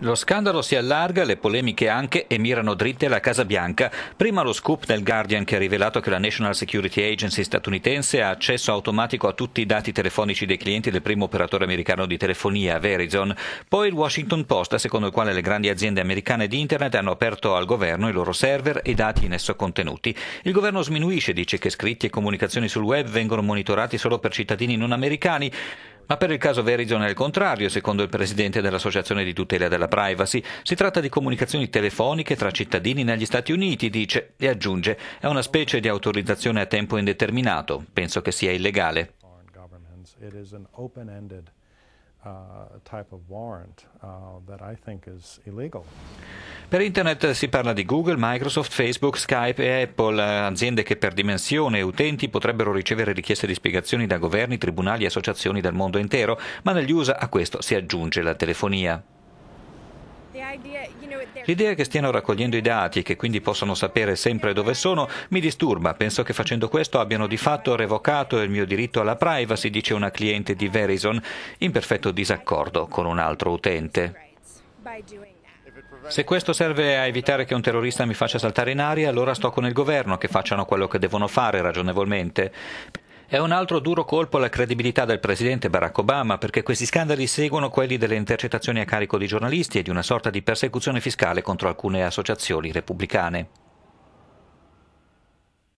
Lo scandalo si allarga, le polemiche anche e mirano dritte alla Casa Bianca. Prima lo scoop del Guardian che ha rivelato che la National Security Agency statunitense ha accesso automatico a tutti i dati telefonici dei clienti del primo operatore americano di telefonia, Verizon. Poi il Washington Post, secondo il quale le grandi aziende americane di Internet hanno aperto al governo i loro server e i dati in esso contenuti. Il governo sminuisce, dice che scritti e comunicazioni sul web vengono monitorati solo per cittadini non americani. Ma per il caso Verizon è il contrario, secondo il presidente dell'Associazione di tutela della privacy. Si tratta di comunicazioni telefoniche tra cittadini negli Stati Uniti, dice, e aggiunge, è una specie di autorizzazione a tempo indeterminato. Penso che sia illegale. uh, type of warrant uh, that I think is illegal. Per internet si parla di Google, Microsoft, Facebook, Skype e Apple, eh, aziende che per dimensione e utenti potrebbero ricevere richieste di spiegazioni da governi, tribunali e associazioni del mondo intero, ma negli USA a questo si aggiunge la telefonia. L'idea che stiano raccogliendo i dati e che quindi possano sapere sempre dove sono mi disturba. Penso che facendo questo abbiano di fatto revocato il mio diritto alla privacy, dice una cliente di Verizon, in perfetto disaccordo con un altro utente. Se questo serve a evitare che un terrorista mi faccia saltare in aria, allora sto con il governo che facciano quello che devono fare ragionevolmente. È un altro duro colpo alla credibilità del presidente Barack Obama perché questi scandali seguono quelli delle intercettazioni a carico di giornalisti e di una sorta di persecuzione fiscale contro alcune associazioni repubblicane.